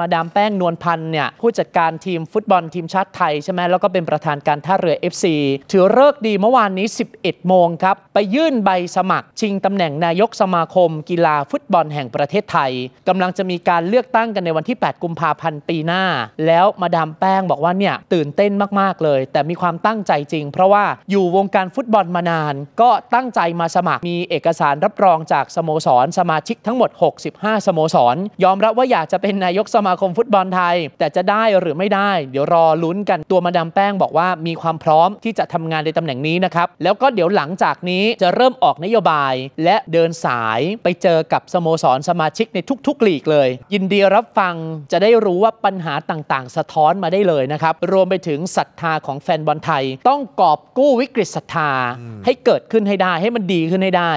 มาดามแป้งนวลพันธ์เนี่ย ผู้จัดการทีมฟุตบอลทีมชาติไทยใช่ไหมแล้วก็เป็นประธานการท่าเรือ FC ถือเลิกดีเมื่อวานนี้ 11 โมงครับ ไปยื่นใบสมัครชิงตำแหน่งนายกสมาคม กีฬาฟุตบอลแห่งประเทศไทยกำลังจะมีการเลือกตั้งกันในวันที่ 8 กุมภาพันธ์ปีหน้า แล้วมาดามแป้งบอกว่าเนี่ยตื่นเต้นมากๆเลย แต่มีความตั้งใจจริง เพราะว่าอยู่วงการฟุตบอลมานานก็ตั้งใจมาสมัคร มีเอกสารรับรองจากสโมสรสมาชิกทั้งหมด 65สโมสรยอมรับว่าอยากจะเป็นนายกสมมาคมฟุตบอลไทยแต่จะได้หรือไม่ได้ เดี๋ยวรอลุ้นกันตัวมาดามแป้งบอกว่ามีความพร้อมที่จะทำงานในตำแหน่งนี้นะครับ แล้วก็เดี๋ยวหลังจากนี้จะเริ่มออกนโยบายและเดินสายไปเจอกับสโมสรสมาชิกในทุกๆ ลีกเลย ยินดีรับฟังจะได้รู้ว่าปัญหาต่างๆ สะท้อนมาได้เลยนะครับ รวมไปถึงศรัทธาของแฟนบอลไทย ต้องกอบกู้วิกฤตศรัทธา ให้เกิดขึ้นให้ได้ให้มันดีขึ้นให้ได้